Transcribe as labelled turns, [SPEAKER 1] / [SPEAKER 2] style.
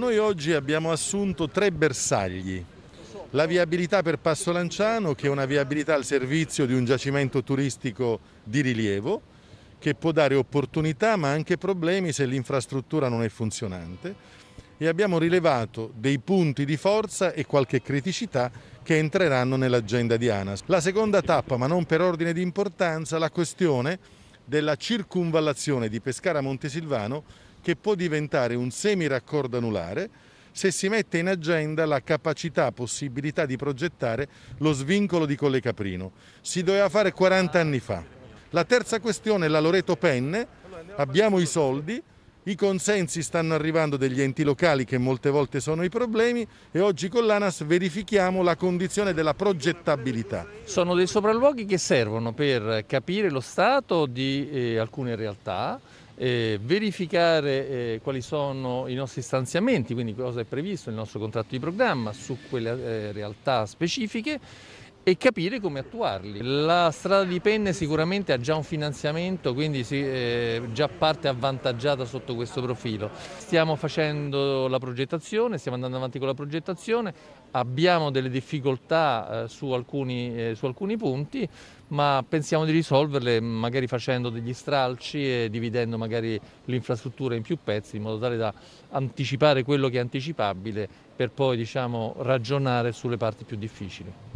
[SPEAKER 1] Noi oggi abbiamo assunto tre bersagli. La viabilità per Passo Lanciano, che è una viabilità al servizio di un giacimento turistico di rilievo, che può dare opportunità ma anche problemi se l'infrastruttura non è funzionante e abbiamo rilevato dei punti di forza e qualche criticità che entreranno nell'agenda di ANAS. La seconda tappa, ma non per ordine di importanza, la questione della circunvallazione di Pescara Montesilvano che può diventare un semi-raccordo anulare se si mette in agenda la capacità, possibilità di progettare lo svincolo di Colle Caprino. Si doveva fare 40 anni fa. La terza questione è la Loreto Penne. Abbiamo i soldi, i consensi stanno arrivando degli enti locali che molte volte sono i problemi e oggi con l'ANAS verifichiamo la condizione della progettabilità.
[SPEAKER 2] Sono dei sopralluoghi che servono per capire lo stato di eh, alcune realtà eh, verificare eh, quali sono i nostri stanziamenti, quindi cosa è previsto nel nostro contratto di programma su quelle eh, realtà specifiche e capire come attuarli. La strada di Penne sicuramente ha già un finanziamento, quindi si, eh, già parte avvantaggiata sotto questo profilo. Stiamo facendo la progettazione, stiamo andando avanti con la progettazione, abbiamo delle difficoltà eh, su, alcuni, eh, su, alcuni, punti, ma pensiamo di risolverle magari facendo degli stralci e dividendo magari l'infrastruttura in più pezzi in modo tale da anticipare quello che è anticipabile per poi diciamo, ragionare sulle parti più difficili.